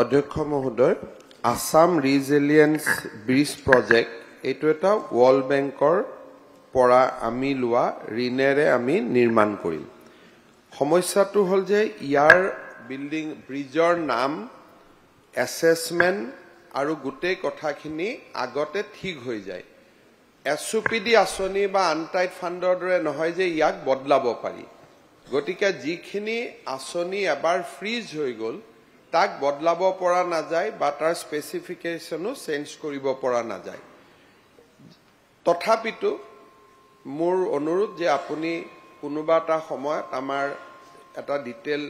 অধ্যক্ষ মহোদয় Assam ৰিজিলিয়েঞ্চ bridge project এইটো এটা ৱৰ্ল্ড বেংকৰ পৰা আমি লোৱা ঋণেৰে আমি নিৰ্মাণ কৰিম সমস্যাটো হ'ল যে ইয়াৰ বিল্ডিং ব্ৰিজৰ নাম এছেছমেণ্ট আৰু গোটেই কথাখিনি আগতে ঠিক হৈ যায় এছ ইউ পি ডি আঁচনি বা আনটাইট ফাণ্ডৰ দৰে নহয় যে ইয়াক বদলাব পাৰি গতিকে যিখিনি আঁচনি এবাৰ ফ্ৰিজ হৈ গ'ল তাক বদলাব পৰা নাযায় বা তাৰ স্পেচিফিকেশ্যনো চেঞ্জ কৰিব পৰা নাযায় তথাপিতো মোৰ অনুৰোধ যে আপুনি কোনোবা এটা সময়ত আমাৰ এটা ডিটেইল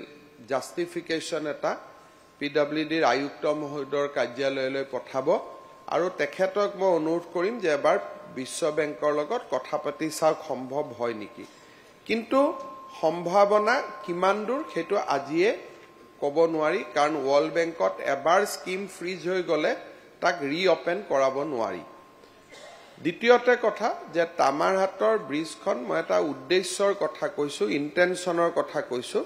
জাষ্টিফিকেশ্যন এটা পি ডাব্লিউ ডিৰ আয়ুক্ত মহোদয়ৰ কাৰ্যালয়লৈ পঠাব আৰু তেখেতক মই অনুৰোধ কৰিম যে এবাৰ বিশ্ব বেংকৰ লগত কথা পাতি চাওক সম্ভৱ হয় নেকি কিন্তু সম্ভাৱনা কিমান দূৰ সেইটো আজিয়ে কব নোৱাৰি কাৰণ ৱৰ্ল্ড বেংকত এবাৰ স্কিম ফ্ৰীজ হৈ গ'লে তাক ৰিঅপেন কৰাব নোৱাৰি দ্বিতীয়তে কথা যে তামাৰহাটৰ ব্ৰিজখন মই এটা উদ্দেশ্যৰ কথা কৈছোঁ ইণ্টেনশ্যনৰ কথা কৈছোঁ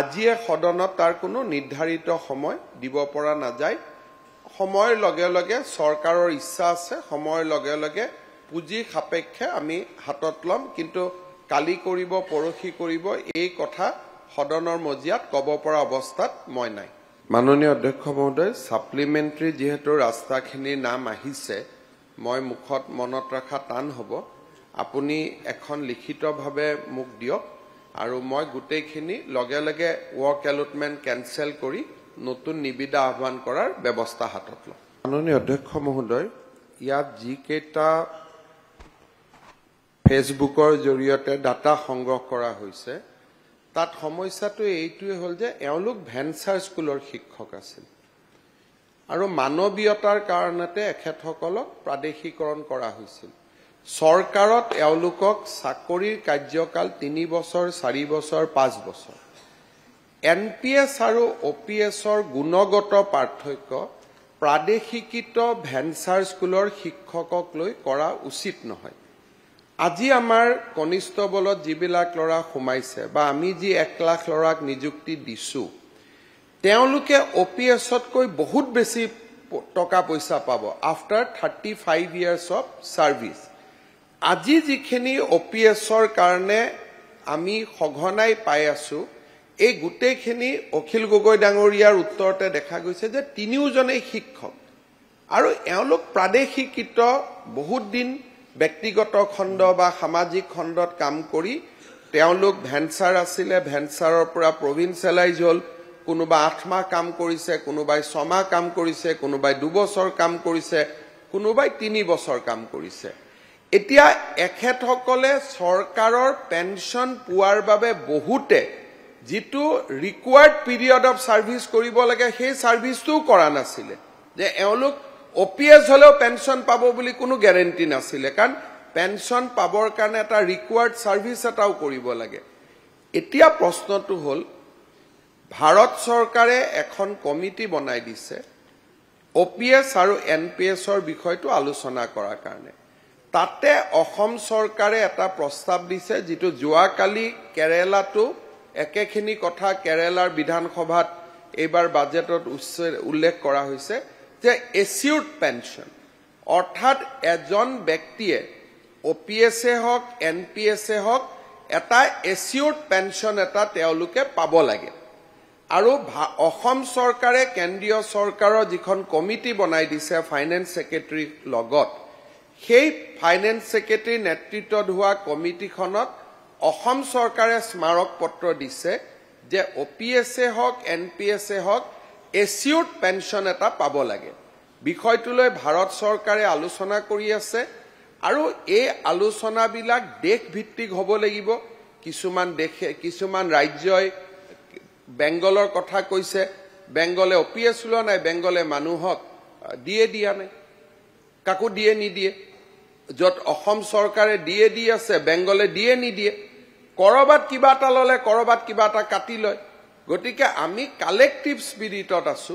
আজিয়ে সদনত তাৰ কোনো নিৰ্ধাৰিত সময় দিব পৰা নাযায় সময়ৰ লগে লগে চৰকাৰৰ ইচ্ছা আছে সময়ৰ লগে লগে পুঁজি সাপেক্ষে আমি হাতত ল'ম কিন্তু কালি কৰিব পৰহি কৰিব এই কথা সদনৰ মজিয়াত কব পৰা অৱস্থাত মই নাই মাননীয় অধ্যক্ষ মহোদয় ছাপ্লিমেণ্টেৰী যিহেতু ৰাস্তাখিনিৰ নাম আহিছে মই মুখত মনত ৰখা টান হ'ব আপুনি এখন লিখিতভাৱে মোক দিয়ক আৰু মই গোটেইখিনি লগে লগে ৱৰ্ক এলটমেণ্ট কেঞ্চেল কৰি নতুন নিবিদা আহ্বান কৰাৰ ব্যৱস্থা হাতত লওঁ মাননীয় অধ্যক্ষ মহোদয় ইয়াত যিকেইটা ফেচবুকৰ জৰিয়তে ডাটা সংগ্ৰহ কৰা হৈছে তাত সমস্যাটো এইটোৱে হ'ল যে এওঁলোক ভেঞ্চাৰ স্কুলৰ শিক্ষক আছিল আৰু মানৱীয়তাৰ কাৰণতে এখেতসকলক প্ৰাদেশীকৰণ কৰা হৈছিল চৰকাৰত এওঁলোকক চাকৰিৰ কাৰ্যকাল তিনি বছৰ চাৰি বছৰ পাঁচ বছৰ এন পি এছ আৰু অ' পি এছৰ গুণগত পাৰ্থক্য প্ৰাদেশিকৃত ভেঞ্চাৰ স্কুলৰ শিক্ষকক লৈ কৰা উচিত নহয় আজি আমাৰ কনিষ্টবলত যিবিলাক ল'ৰা সোমাইছে বা আমি যি এক লাখ ল'ৰাক নিযুক্তি দিছো তেওঁলোকে অ' পি এছতকৈ বহুত বেছি টকা পইচা পাব after thirty five years of service আজি যিখিনি অ' পি এছৰ কাৰণে আমি সঘনাই পাই আছো এই গোটেইখিনি অখিল গগৈ ডাঙৰীয়াৰ উত্তৰতে দেখা গৈছে যে তিনিওজনেই শিক্ষক আৰু এওঁলোক প্ৰাদেশিকৃত বহুত দিন ব্যক্তিগত খণ্ড বা সামাজিক খণ্ডত কাম কৰি তেওঁলোক ভেঞ্চাৰ আছিলে ভেঞ্চাৰৰ পৰা প্ৰভিঞ্চিয়েলাইজ হ'ল কোনোবা আঠমাহ কাম কৰিছে কোনোবাই ছমাহ কাম কৰিছে কোনোবাই দুবছৰ কাম কৰিছে কোনোবাই তিনি বছৰ কাম কৰিছে এতিয়া এখেতসকলে চৰকাৰৰ পেঞ্চন পোৱাৰ বাবে বহুতে যিটো ৰিকুৱাৰ্ড পিৰিয়ড অফ ছাৰ্ভিচ কৰিব লাগে সেই ছাৰ্ভিচটোও কৰা নাছিলে যে এওঁলোক অ পি এছ হলেও পেঞ্চন পাব বুলি কোনো গেৰেণ্টি নাছিলে কাৰণ পেঞ্চন পাবৰ কাৰণে এটা ৰিকুৱাৰ্ড ছাৰ্ভিচ এটাও কৰিব লাগে এতিয়া প্ৰশ্নটো হ'ল ভাৰত চৰকাৰে এখন কমিটি বনাই দিছে অ পি এছ আৰু এন পি এছৰ বিষয়টো আলোচনা কৰাৰ কাৰণে তাতে অসম চৰকাৰে এটা প্ৰস্তাৱ দিছে যিটো যোৱাকালি কেৰেলাটো একেখিনি কথা কেৰেলাৰ বিধানসভাত এইবাৰ বাজেটত উচ্চ উল্লেখ কৰা হৈছে যে এছিউড পেনশন অৰ্থাৎ এজন ব্যক্তিয়ে অ পি এছে হওক এন পি এছে হওক এটা এছিউড পেনশন এটা তেওঁলোকে পাব লাগে আৰু অসম চৰকাৰে কেন্দ্ৰীয় চৰকাৰৰ যিখন কমিটি বনাই দিছে ফাইনেন্স ছেক্ৰেটেৰীৰ লগত সেই ফাইনেন্স ছেক্ৰেটাৰী নেতৃত্বত হোৱা কমিটিখনত অসম চৰকাৰে স্মাৰক পত্ৰ দিছে যে অ পি এছে হওক এন পি এছে হওক এছিউড পেঞ্চন এটা পাব লাগে বিষয়টো লৈ ভাৰত চৰকাৰে আলোচনা কৰি আছে আৰু এই আলোচনাবিলাক ভিত্তিক হ'ব লাগিব কিছুমান দেশে কিছুমান ৰাজ্যই বেংগলৰ কথা কৈছে বেংগলে অপিএছ লোৱা নাই বেংগলে মানুহক দিয়ে দিয়া নাই কাকো দিয়ে নিদিয়ে য'ত অসম চৰকাৰে দিয়ে দি আছে বেংগলে দিয়ে নিদিয়ে ক'ৰবাত কিবা এটা ল'লে ক'ৰবাত কিবা এটা কাটি লয় গতিকে আমি কালেক্টিভ স্পিৰিটত আছো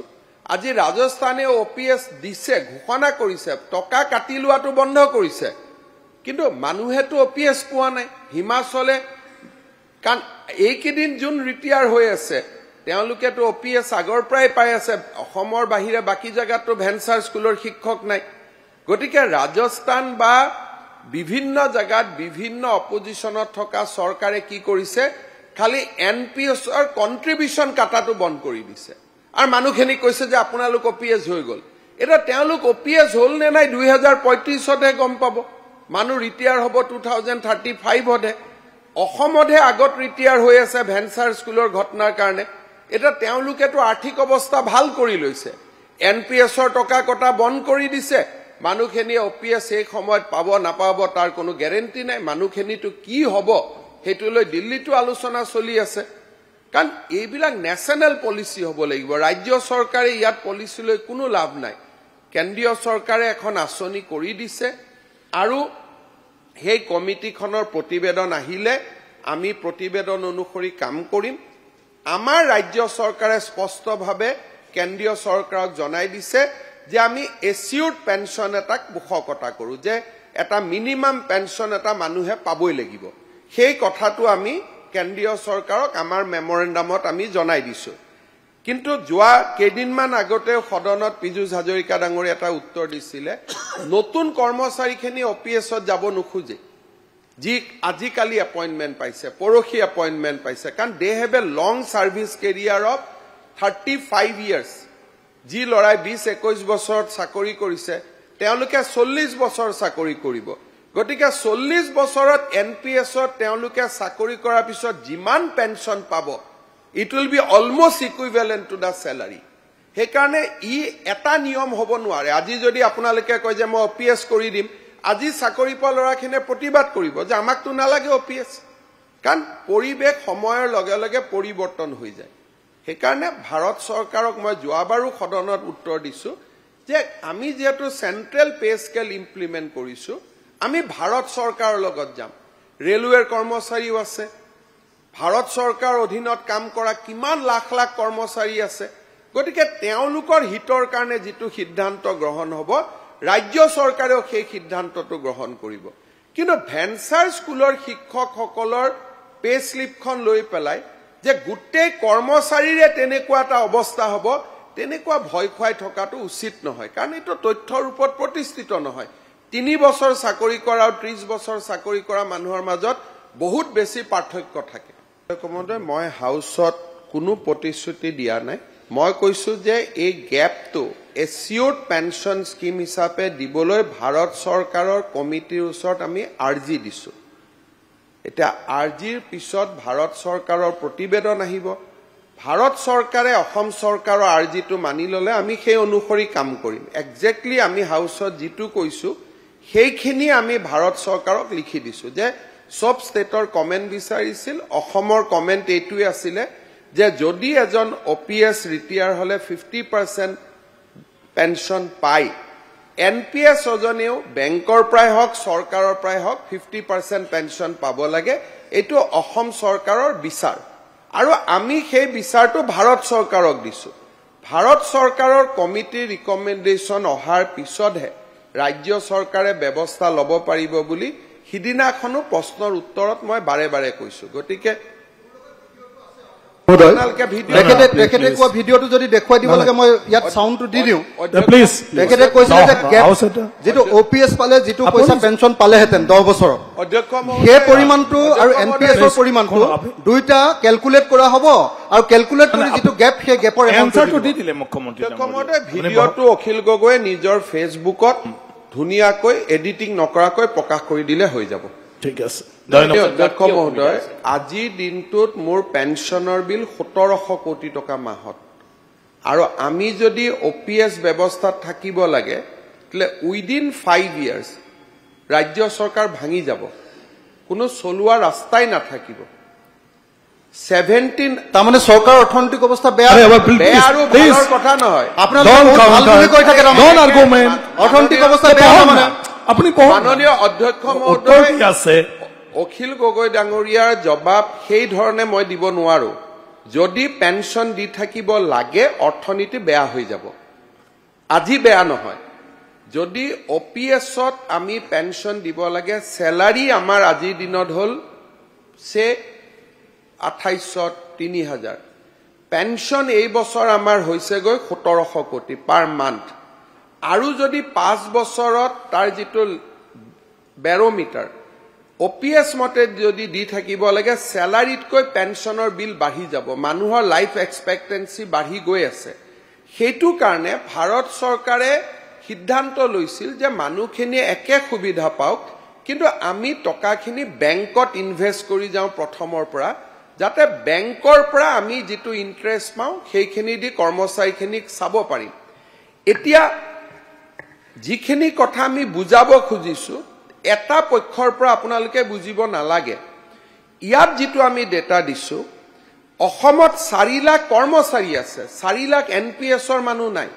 আজি ৰাজস্থানে অ পি এছ দিছে ঘোষণা কৰিছে টকা কাটি লোৱাটো বন্ধ কৰিছে কিন্তু মানুহেতো অ পি এছ পোৱা নাই হিমাচলে কাৰণ এইকেইদিন যোন ৰিটায়াৰ হৈ আছে তেওঁলোকেতো অ পি এছ আগৰ পৰাই পাই আছে অসমৰ বাহিৰে বাকী জেগাতো ভেনচাৰ স্কুলৰ শিক্ষক নাই গতিকে ৰাজস্থান বা বিভিন্ন জেগাত বিভিন্ন অপজিশ্যনত থকা চৰকাৰে কি কৰিছে খালি এন পি এছৰ কণ্ট্ৰিবিউচন কাটাটো বন্ধ কৰি দিছে আৰু মানুহখিনি কৈছে যে আপোনালোক অ' পি এছ হৈ গ'ল এতিয়া তেওঁলোক অ' পি এছ হ'ল নে নাই দুহেজাৰ পঁয়ত্ৰিছতহে গম পাব মানুহ ৰিটায়াৰ হ'ব টু থাউজেণ্ড থাৰ্টি ফাইভতহে অসমতহে আগত ৰিটায়াৰ হৈ আছে ভেনচাৰ স্কুলৰ ঘটনাৰ কাৰণে এতিয়া তেওঁলোকেতো আৰ্থিক অৱস্থা ভাল কৰি লৈছে এন পি এছৰ টকা কটা বন্ধ কৰি দিছে মানুহখিনিয়ে অ' পি এছ সেই সময়ত পাব নাপাব তাৰ কোনো গেৰেণ্টি নাই মানুহখিনিতো কি হ'ব সেইটো লৈ দিল্লীতো আলোচনা চলি আছে কাৰণ এইবিলাক নেশ্যনেল পলিচি হ'ব লাগিব ৰাজ্য চৰকাৰে ইয়াত পলিচি লৈ কোনো লাভ নাই কেন্দ্ৰীয় চৰকাৰে এখন আঁচনি কৰি দিছে আৰু সেই কমিটিখনৰ প্ৰতিবেদন আহিলে আমি প্ৰতিবেদন অনুসৰি কাম কৰিম আমাৰ ৰাজ্য চৰকাৰে স্পষ্টভাৱে কেন্দ্ৰীয় চৰকাৰক জনাই দিছে যে আমি এচিয়ৰ্ড পেঞ্চন এটাক পোষকতা কৰোঁ যে এটা মিনিমাম পেঞ্চন এটা মানুহে পাবই লাগিব সেই কথাটো আমি কেন্দ্ৰীয় চৰকাৰক আমাৰ মেমৰেণ্ডামত আমি জনাই দিছো কিন্তু যোৱা কেইদিনমান আগতে সদনত পীযুষ হাজৰিকা ডাঙৰে এটা উত্তৰ দিছিলে নতুন কৰ্মচাৰীখিনি অ পি এছত যাব নোখোজে যি আজিকালি এপইণ্টমেণ্ট পাইছে পৰহি এপইণ্টমেণ্ট পাইছে কাৰণ they have a long service career of thirty five years যি ল'ৰাই বিছ একৈছ বছৰত চাকৰি কৰিছে তেওঁলোকে চল্লিছ বছৰ চাকৰি কৰিব গতিকে চল্লিছ বছৰত এন পি এছত তেওঁলোকে চাকৰি কৰাৰ পিছত যিমান পেঞ্চন পাব it will be almost equivalent to the salary সেইকাৰণে ই এটা নিয়ম হ'ব নোৱাৰে আজি যদি আপোনালোকে কয় যে মই অ পি এছ কৰি দিম আজি চাকৰি পোৱা ল'ৰাখিনিয়ে প্ৰতিবাদ কৰিব যে আমাকতো নালাগে অ পি এছ কাৰণ পৰিৱেশ সময়ৰ লগে লগে পৰিৱৰ্তন হৈ যায় সেইকাৰণে ভাৰত চৰকাৰক মই যোৱাবাৰো সদনত উত্তৰ দিছোঁ যে আমি যিহেতু চেণ্ট্ৰেল পে স্কেল ইমপ্লিমেণ্ট কৰিছোঁ আমি ভাৰত চৰকাৰৰ লগত যাম ৰেলৱেৰ কৰ্মচাৰীও আছে ভাৰত চৰকাৰৰ অধীনত কাম কৰা কিমান লাখ লাখ কৰ্মচাৰী আছে গতিকে তেওঁলোকৰ হিতৰ কাৰণে যিটো সিদ্ধান্ত গ্ৰহণ হ'ব ৰাজ্য চৰকাৰেও সেই সিদ্ধান্তটো গ্ৰহণ কৰিব কিন্তু ভেঞ্চাৰ স্কুলৰ শিক্ষকসকলৰ পে' শ্লিপখন লৈ পেলাই যে গোটেই কৰ্মচাৰীৰে তেনেকুৱা এটা অৱস্থা হ'ব তেনেকুৱা ভয় খুৱাই থকাটো উচিত নহয় কাৰণ এইটো তথ্যৰ ৰূপত প্ৰতিষ্ঠিত নহয় তিনি বছৰ চাকৰি কৰা আৰু ত্ৰিশ বছৰ চাকৰি কৰা মানুহৰ মাজত বহুত বেছি পাৰ্থক্য থাকে মহোদয় মই হাউচত কোনো প্ৰতিশ্ৰুতি দিয়া নাই মই কৈছোঁ যে এই গেপটো এচিয়ৰ্ড পেঞ্চন স্কীম হিচাপে দিবলৈ ভাৰত চৰকাৰৰ কমিটিৰ ওচৰত আমি আৰ্জি দিছো এতিয়া আৰ্জিৰ পিছত ভাৰত চৰকাৰৰ প্ৰতিবেদন আহিব ভাৰত চৰকাৰে অসম চৰকাৰৰ আৰ্জিটো মানি ললে আমি সেই অনুসৰি কাম কৰিম একজেক্টলি আমি হাউচত যিটো কৈছোঁ সেইখিনি আমি ভাৰত চৰকাৰক লিখি দিছো যে চব ষ্টেটৰ কমেণ্ট বিচাৰিছিল অসমৰ কমেণ্ট এইটোৱে আছিলে যে যদি এজন অ পি এছ ৰিটায়াৰ হলে ফিফটি পাৰ্চেণ্ট পেঞ্চন পায় এন পি এছ এজনেও বেংকৰ পৰাই হওক চৰকাৰৰ পৰাই হওক ফিফটি পাৰ্চেণ্ট পেঞ্চন পাব লাগে এইটো অসম চৰকাৰৰ বিচাৰ আৰু আমি সেই বিচাৰটো ভাৰত চৰকাৰক দিছো ভাৰত চৰকাৰৰ কমিটিৰ ৰিকমেণ্ডেশ্যন অহাৰ পিছতহে ৰাজ্য চৰকাৰে ব্যৱস্থা ল'ব পাৰিব বুলি সিদিনাখনো প্ৰশ্নৰ উত্তৰত মই বাৰে বাৰে কৈছো গতিকে কেলকুলেট কৰা হ'ব আৰু কেলকুলেট কৰি যিটো গেপ সেই গেপৰ দি দিলে মুখ্যমন্ত্ৰী ভিডিঅ'টো অখিল গগৈয়ে নিজৰ ফেচবুকত ধুনীয়াকৈ এডিটিং নকৰাকৈ প্ৰকাশ কৰি দিলে হৈ যাব ঠিক অধ্যক্ষ মহোদয় আজিৰ দিনটোত মোৰ পেঞ্চনৰ বিল সোতৰশ কোটি টকা মাহত আৰু আমি যদি অ' পি এছ ব্যৱস্থাত থাকিব লাগে তেতিয়াহ'লে উইদিন ফাইভ ইয়াৰ্ছ ৰাজ্য চৰকাৰ ভাঙি যাব কোনো চলোৱা ৰাস্তাই নাথাকিব 17 তামানে সৰকাৰ অৰ্থনৈতিক বেয়া কথা নয় অখিল গগৈ ডাঙৰীয়াৰ জবাব সেই ধৰনেৰ মই দিব নোৱাৰো যদি পেঞ্চন দি থাকিব লাগে অৰ্থনীতি বেয়া হৈ যাব আজি বেয়া নহয় যদি অ' পি এছত আমি পেঞ্চন দিব লাগে চেলাৰী আমাৰ আজিৰ দিনত হল সে আঠাইছশ তিনি হাজাৰ পেঞ্চন এই বছৰ আমাৰ হৈছেগৈ সোতৰশ কোটি পাৰ মান্থ আৰু যদি পাঁচ বছৰত তাৰ যিটো বেৰমিটাৰ অ' পি এছ মতে যদি দি থাকিব লাগে চেলাৰীতকৈ পেঞ্চনৰ বিল বাঢ়ি যাব মানুহৰ লাইফ এক্সপেক্টেঞ্চি বাঢ়ি গৈ আছে সেইটো কাৰণে ভাৰত চৰকাৰে সিদ্ধান্ত লৈছিল যে মানুহখিনিয়ে একে সুবিধা পাওক কিন্তু আমি টকাখিনি বেংকত ইনভেষ্ট কৰি যাওঁ প্ৰথমৰ পৰা যাতে বেংকৰ পৰা আমি যিটো ইণ্টাৰেষ্ট পাওঁ সেইখিনি দি কৰ্মচাৰীখিনিক চাব পাৰিম এতিয়া যিখিনি কথা আমি বুজাব খুজিছোঁ এটা পক্ষৰ পৰা আপোনালোকে বুজিব নালাগে ইয়াত যিটো আমি ডেটা দিছোঁ অসমত চাৰি লাখ কৰ্মচাৰী আছে চাৰি লাখ এন পি এছৰ মানুহ নাই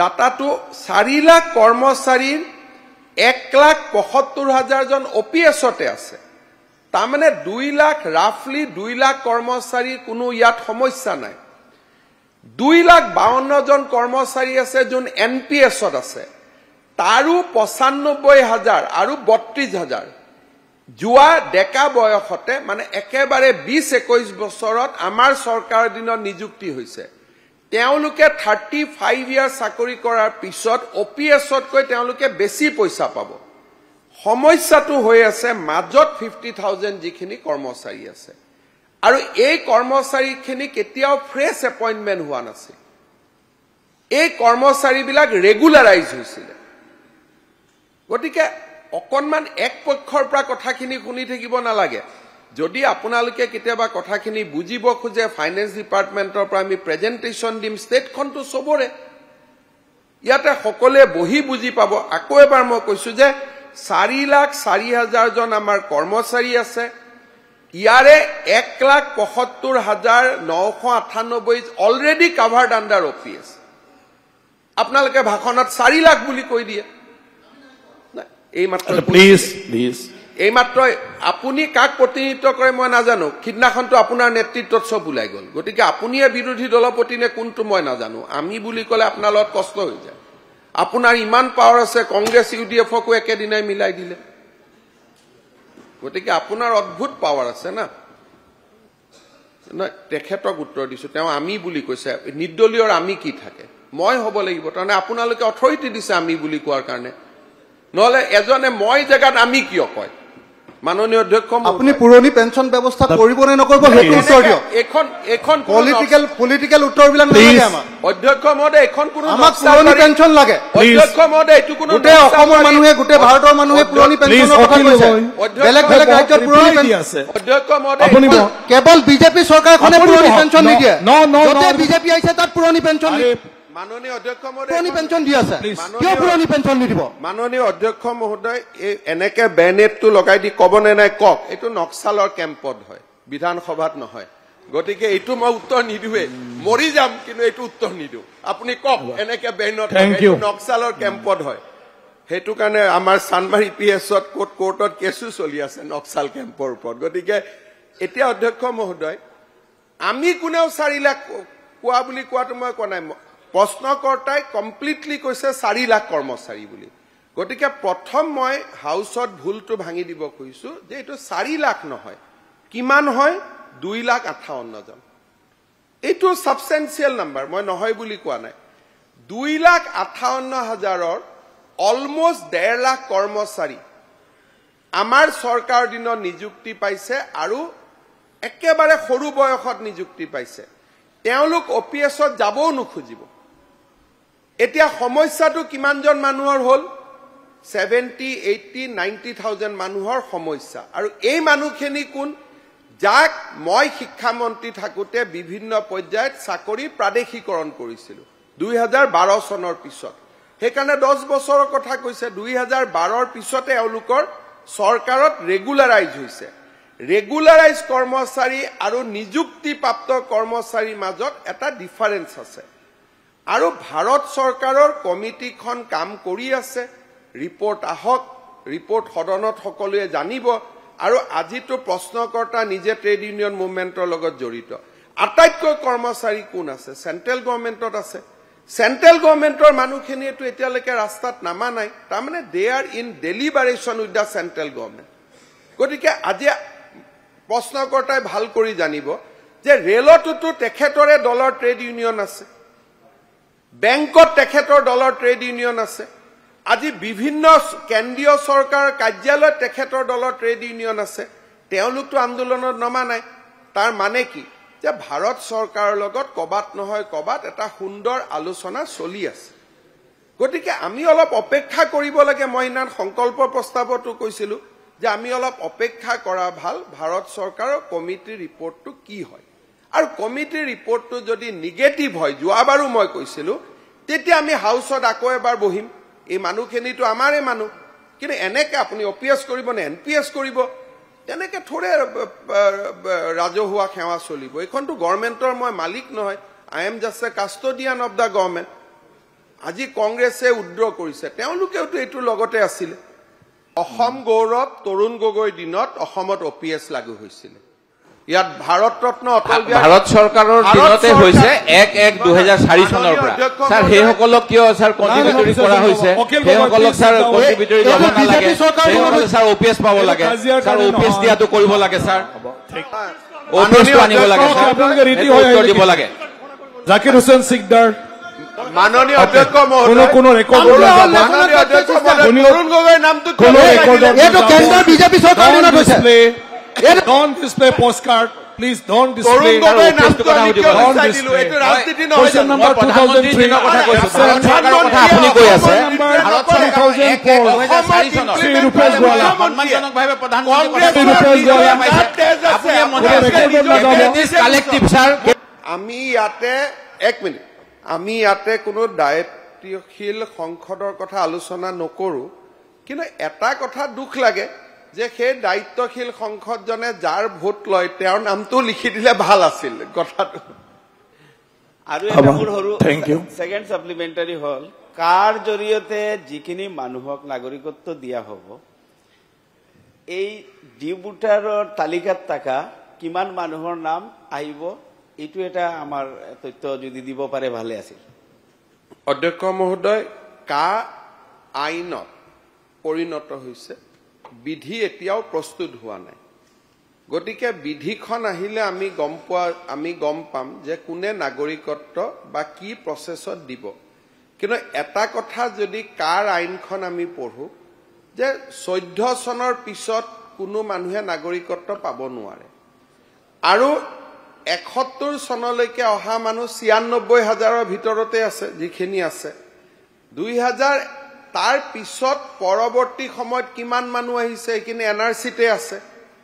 ডাটাটো চাৰি লাখ কৰ্মচাৰীৰ এক লাখ পঁয়সত্তৰ হাজাৰজন অ পি এছতে আছে তাৰমানে দুই লাখ ৰাফলি দুই লাখ কৰ্মচাৰীৰ কোনো ইয়াত সমস্যা নাই দুই লাখ বাৱন্নজন কৰ্মচাৰী আছে যোন এন পি এছত আছে তাৰো পঁচানব্বৈ হাজাৰ আৰু বত্ৰিশ হাজাৰ যোৱা ডেকা বয়সতে মানে একেবাৰে বিশ একৈশ বছৰত আমাৰ চৰকাৰৰ দিনত নিযুক্তি হৈছে তেওঁলোকে থাৰ্টি ফাইভ ইয়াৰ চাকৰি কৰাৰ পিছত অ পি এছতকৈ তেওঁলোকে বেছি পইচা পাব সমস্যাটো হৈ আছে মাজত ফিফটি থাউজেণ্ড যিখিনি কৰ্মচাৰী আছে আৰু এই কৰ্মচাৰীখিনি কেতিয়াও ফ্ৰেছ এপইণ্টমেণ্ট হোৱা নাছিল এই কৰ্মচাৰীবিলাক ৰেগুলাৰাইজ হৈছিলে গতিকে অকণমান এক পক্ষৰ পৰা কথাখিনি শুনি থাকিব নালাগে যদি আপোনালোকে কেতিয়াবা কথাখিনি বুজিব খোজে ফাইনেন্স ডিপাৰ্টমেণ্টৰ পৰা আমি প্ৰেজেণ্টেশ্যন দিম ষ্টেটখনটো চবৰে ইয়াতে সকলোৱে বহি বুজি পাব আকৌ এবাৰ মই কৈছো যে চাৰি লাখ চাৰি হাজাৰজন আমাৰ কৰ্মচাৰী আছে ইয়াৰে এক লাখ পঁয়সত্তৰ হাজাৰ নশ আঠানব্বৈ অলৰেডি কাভাৰ্ড আণ্ডাৰ অফিচ আপোনালোকে ভাষণত চাৰি লাখ বুলি কৈ দিয়ে এইমাত্ৰ আপুনি কাক প্ৰতিনিধিত্ব কৰে মই নাজানো সিদিনাখনতো আপোনাৰ নেতৃত্বত চব ওলাই গ'ল গতিকে আপুনিয়ে বিৰোধী দলৰ প্ৰতি নে কোনটো মই নাজানো আমি বুলি ক'লে আপোনাৰ লগত কষ্ট হৈ যায় আপোনাৰ ইমান পাৱাৰ আছে কংগ্ৰেছ ইউ ডি এফকো একেদিনাই মিলাই দিলে গতিকে আপোনাৰ অদ্ভুত পাৱাৰ আছে না তেখেতক উত্তৰ দিছো তেওঁ আমি বুলি কৈছে নিৰ্দলীয়ৰ আমি কি থাকে মই হব লাগিব তাৰমানে আপোনালোকে অথৰিটি দিছে আমি বুলি কোৱাৰ কাৰণে নহলে এজনে মই জেগাত আমি কিয় কয় মাননীয় অধ্যক্ষ আপুনি পুৰণি পেঞ্চন ব্যৱস্থা কৰিব নে নকৰিব সেইটো উত্তৰ দিয়ক এখন এখন পলিটিকেল পলিটিকেল উত্তৰবিলাক নালাগে আমাক অধ্যক্ষ মহোদয় এখন কোনো আমাক পুৰণি পেঞ্চন লাগে অধ্যক্ষ মহোদয় এইটো কোনো গোটেই অসমৰ মানুহে গোটেই ভাৰতৰ মানুহে পুৰণি পেঞ্চনৰ কথা কৈছে বেলেগ বেলেগ ৰাজ্যত পুৰণি আছে অধ্যক্ষ মহোদয় আপুনি কেৱল বিজেপি চৰকাৰখনে পুৰণি পেঞ্চন নিদিয়ে যতে বিজেপি আহিছে তাত পুৰণি পেঞ্চন নিদিয়ে বিধানসভাত নহয় গতিকে এইটো মই উত্তৰ নিদোৱে মৰি যাম কিন্তু এইটো উত্তৰ নিদিওঁ আপুনি কওক এনেকে বেনত নক্সালৰ কেম্পত হয় সেইটো কাৰণে আমাৰ চানমাৰি পি এছ অত কোৰ্ট কোৰ্টত কেচো চলি আছে নক্সাল কেম্পৰ ওপৰত গতিকে এতিয়া অধ্যক্ষ মহোদয় আমি কোনেও চাৰি লাখ কোৱা বুলি কোৱাটো মই কোৱা নাই প্ৰশ্নকৰ্তাই কমপ্লিটলি কৈছে চাৰি লাখ কৰ্মচাৰী বুলি গতিকে প্ৰথম মই হাউচত ভুলটো ভাঙি দিব খুজিছো যে এইটো চাৰি লাখ নহয় কিমান হয় দুই লাখ আঠাৱন্নজন এইটো ছাবচেঞ্চিয়েল নাম্বাৰ মই নহয় বুলি কোৱা নাই দুই লাখ আঠাৱন্ন হাজাৰৰ অলমষ্ট ডেৰ লাখ কৰ্মচাৰী আমাৰ চৰকাৰৰ দিনত নিযুক্তি পাইছে আৰু একেবাৰে সৰু বয়সত নিযুক্তি পাইছে তেওঁলোক অ পি এছত যাবও নোখোজিব এতিয়া সমস্যাটো কিমানজন মানুহৰ হ'ল ছেভেণ্টি এইটি নাইণ্টি থাউজেণ্ড মানুহৰ সমস্যা আৰু এই মানুহখিনি কোন যাক মই শিক্ষামন্ত্ৰী থাকোঁতে বিভিন্ন পৰ্যায়ত চাকৰি প্ৰাদেশিকৰণ কৰিছিলোঁ দুই হাজাৰ বাৰ চনৰ পিছত সেইকাৰণে দহ বছৰৰ কথা কৈছে দুই হাজাৰ বাৰৰ পিছতে এওঁলোকৰ চৰকাৰত ৰেগুলাৰাইজ হৈছে ৰেগুলাৰাইজ কৰ্মচাৰী আৰু নিযুক্তিপ্ৰাপ্ত কৰ্মচাৰীৰ মাজত এটা ডিফাৰেঞ্চ আছে আৰু ভাৰত চৰকাৰৰ কমিটিখন কাম কৰি আছে ৰিপৰ্ট আহক ৰিপৰ্ট সদনত সকলোৱে জানিব আৰু আজিতো প্ৰশ্নকৰ্তা নিজে ট্ৰেড ইউনিয়ন মুভমেণ্টৰ লগত জড়িত আটাইতকৈ কৰ্মচাৰী কোন আছে চেণ্ট্ৰেল গভৰ্ণমেণ্টত আছে চেণ্ট্ৰেল গভৰ্ণমেণ্টৰ মানুহখিনিয়েতো এতিয়ালৈকে ৰাস্তাত নামা নাই তাৰমানে they are in deliberation with the central government গতিকে আজি প্ৰশ্নকৰ্তাই ভাল কৰি জানিব যে ৰেলতোতো তেখেতৰে দলৰ ট্ৰেড ইউনিয়ন আছে বেংকত তেখেতৰ দলৰ ট্ৰেড ইউনিয়ন আছে আজি বিভিন্ন কেন্দ্ৰীয় চৰকাৰ কাৰ্যালয়ত তেখেতৰ দলৰ ট্ৰেড ইউনিয়ন আছে তেওঁলোকতো আন্দোলনত নমা নাই তাৰ মানে কি যে ভাৰত চৰকাৰৰ লগত কবাত নহয় কবাত এটা সুন্দৰ আলোচনা চলি আছে গতিকে আমি অলপ অপেক্ষা কৰিব লাগে মই ইমান সংকল্প প্ৰস্তাৱতো কৈছিলো যে আমি অলপ অপেক্ষা কৰা ভাল ভাৰত চৰকাৰৰ কমিটিৰ ৰিপৰ্টটো কি হয় আৰু কমিটিৰ ৰিপৰ্টটো যদি নিগেটিভ হয় যোৱাবাৰো মই কৈছিলোঁ তেতিয়া আমি হাউচত আকৌ এবাৰ বহিম এই মানুহখিনিতো আমাৰে মানুহ কিন্তু এনেকৈ আপুনি অ' পি এছ কৰিব নে এন পি এছ কৰিব তেনেকৈ থোৰে ৰাজহুৱা সেৱা চলিব এইখনতো গভৰ্ণমেণ্টৰ মই মালিক নহয় I am just a custodian of the government আজি কংগ্ৰেছে উদ্ৰ কৰিছে তেওঁলোকেওতো এইটোৰ লগতে আছিলে অসম গৌৰৱ তৰুণ গগৈৰ দিনত অসমত অ' পি এছ লাগু হৈছিলে ইয়াত ভাৰত ৰত্ন অটল ভাৰত চৰকাৰৰ দিনতে হৈছে এক এক দুই হাজার চারি সনের সেই সকল কিয় স্যার কন্ট্রিবিউটরি করা হয়েছে সেই সকল স্যার কন্ট্রিবিউটরি নালাগে সেই সকল স্যার ওপিএস পাব লাগে স্যার ওপিএস দিয়াটো কৰিব লাগে স্যাৰ ওপিএস আনিব লাগে দিব লাগে জাকিৰ হোসেন সিকদাৰ মাননীয় অধ্যক্ষ মহোদয় don't display postcard please don't display আমি ইয়াতে এক মিনিট আমি ইয়াতে কোনো দায়িত্বশীল সংসদৰ কথা আলোচনা নকৰো কিন্তু এটা কথা দুখ লাগে যে সেই দায়িত্বশীল সংসদজনে যাৰ ভোট লয় তেওঁৰ নামটো লিখি দিলে ভাল আছিল কথাটো আৰু এটা মোৰ সৰু ছেকেণ্ড ছাপ্লিমেণ্টাৰী হল কাৰ জৰিয়তে যিখিনি মানুহক নাগৰিকত্ব দিয়া হব এই ডি বুটাৰৰ তালিকাত থকা কিমান মানুহৰ নাম আহিব এইটো এটা আমাৰ তথ্য যদি দিব পাৰে ভালে আছিল অধ্যক্ষ মহোদয় কা আইনত পৰিণত হৈছে বিধি এতিয়াও প্ৰস্তুত হোৱা নাই গতিকে বিধিখন আহিলে আমি গম পোৱা আমি গম পাম যে কোনে নাগৰিকত্ব বা কি প্ৰচেছত দিব কিন্তু এটা কথা যদি কাৰ আইনখন আমি পঢ়ো যে চৈধ্য চনৰ পিছত কোনো মানুহে নাগৰিকত্ব পাব নোৱাৰে আৰু এসত্তৰ চনলৈকে অহা মানুহ ছিয়ান্নব্বৈ হাজাৰৰ ভিতৰতে আছে যিখিনি আছে দুই হাজাৰ তাৰ পিছত পৰৱৰ্তী সময়ত কিমান মানুহ আহিছে এইখিনি এন আৰ চিতে আছে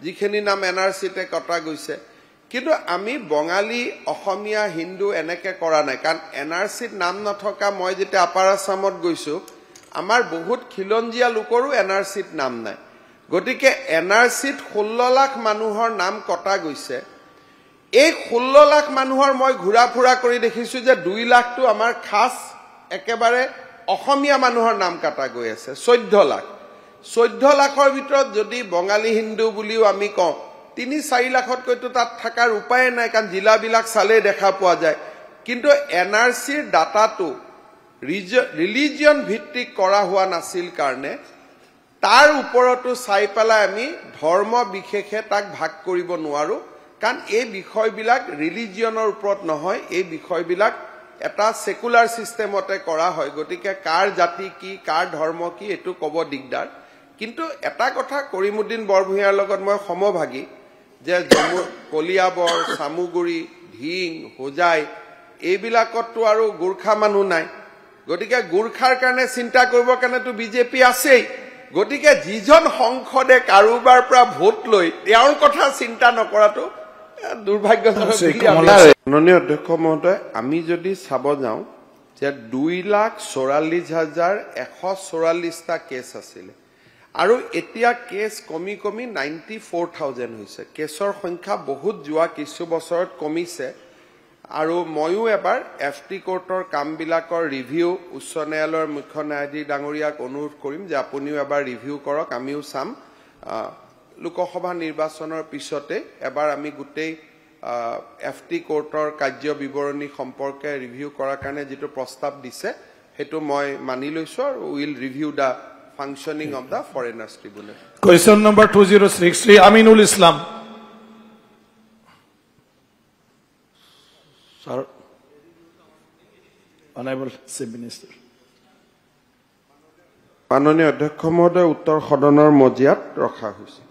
যিখিনি নাম এন আৰ চিতে কটা গৈছে কিন্তু আমি বঙালী অসমীয়া হিন্দু এনেকৈ কৰা নাই কাৰণ এন আৰ চিত নাম নথকা মই যেতিয়া আপাৰ আছামত গৈছোঁ আমাৰ বহুত খিলঞ্জীয়া লোকৰো এন আৰ চিত নাম নাই গতিকে এন আৰ চিত ষোল্ল লাখ মানুহৰ নাম কটা গৈছে এই ষোল্ল লাখ মানুহৰ মই ঘূৰা ফুৰা কৰি দেখিছোঁ যে দুই লাখটো আমাৰ খাচ একেবাৰে অসমীয়া মানুহৰ নাম কাটা গৈ আছে চৈধ্য লাখ চৈধ্য লাখৰ ভিতৰত যদি বঙালী হিন্দু বুলিও আমি কওঁ তিনি চাৰি লাখতকৈতো তাত থকাৰ উপায় নাই কাৰণ জিলাবিলাক চালেই দেখা পোৱা যায় কিন্তু এন আৰ চিৰ ডাটাটো ৰিলিজিয়ন ভিত্তিক কৰা হোৱা নাছিল কাৰণে তাৰ ওপৰতো চাই পেলাই আমি ধৰ্ম বিশেষে তাক ভাগ কৰিব নোৱাৰোঁ কাৰণ এই বিষয়বিলাক ৰিলিজিয়নৰ ওপৰত নহয় এই বিষয়বিলাক এটা ছেকুলাৰ ছিষ্টেমতে কৰা হয় গতিকে কাৰ জাতি কি কাৰ ধৰ্ম কি এইটো ক'ব দিগদাৰ কিন্তু এটা কথা কৰিমুদ্দিন বৰভূঞাৰ লগত মই সমভাগী যে কলিয়াবৰ চামুগুৰি ধিং হোজাই এইবিলাকততো আৰু গোৰ্খা মানুহ নাই গতিকে গোৰ্খাৰ কাৰণে চিন্তা কৰিবৰ কাৰণেতো বিজেপি আছেই গতিকে যিজন সংসদে কাৰোবাৰ পৰা ভোট লৈ তেওঁৰ কথা চিন্তা নকৰাটো মাননীয় অধ্যক্ষ মহোদয় আমি যদি চাব যাওঁ যে দুই লাখ চৌৰাল্লিছ হাজাৰ এশ চৌৰাল্লিছটা কেছ আছিলে আৰু এতিয়া কেছ কমি কমি নাইণ্টি ফ'ৰ থাউজেণ্ড হৈছে কেছৰ সংখ্যা বহুত যোৱা কিছু বছৰত কমিছে আৰু ময়ো এবাৰ এফ টি কোৰ্টৰ কামবিলাকৰ ৰিভিউ উচ্চ ন্যায়ালয়ৰ মুখ্য ন্যায়াধীশ ডাঙৰীয়াক অনুৰোধ কৰিম যে আপুনিও এবাৰ ৰিভিউ কৰক আমিও চাম লোকসভা নিৰ্বাচনৰ পিছতে এবাৰ আমি গোটেই এফ টি কোৰ্টৰ কাৰ্য বিৱৰণী সম্পৰ্কে ৰিভিউ কৰাৰ কাৰণে যিটো প্ৰস্তাৱ দিছে সেইটো মই মানি লৈছোঁ আৰু will review the functioning of the foreigners tribunal question number two zero' six Shri Aminul Islam মাননীয় অধ্যক্ষ মহোদয় উত্তৰ সদনৰ মজিয়াত ৰখা হৈছে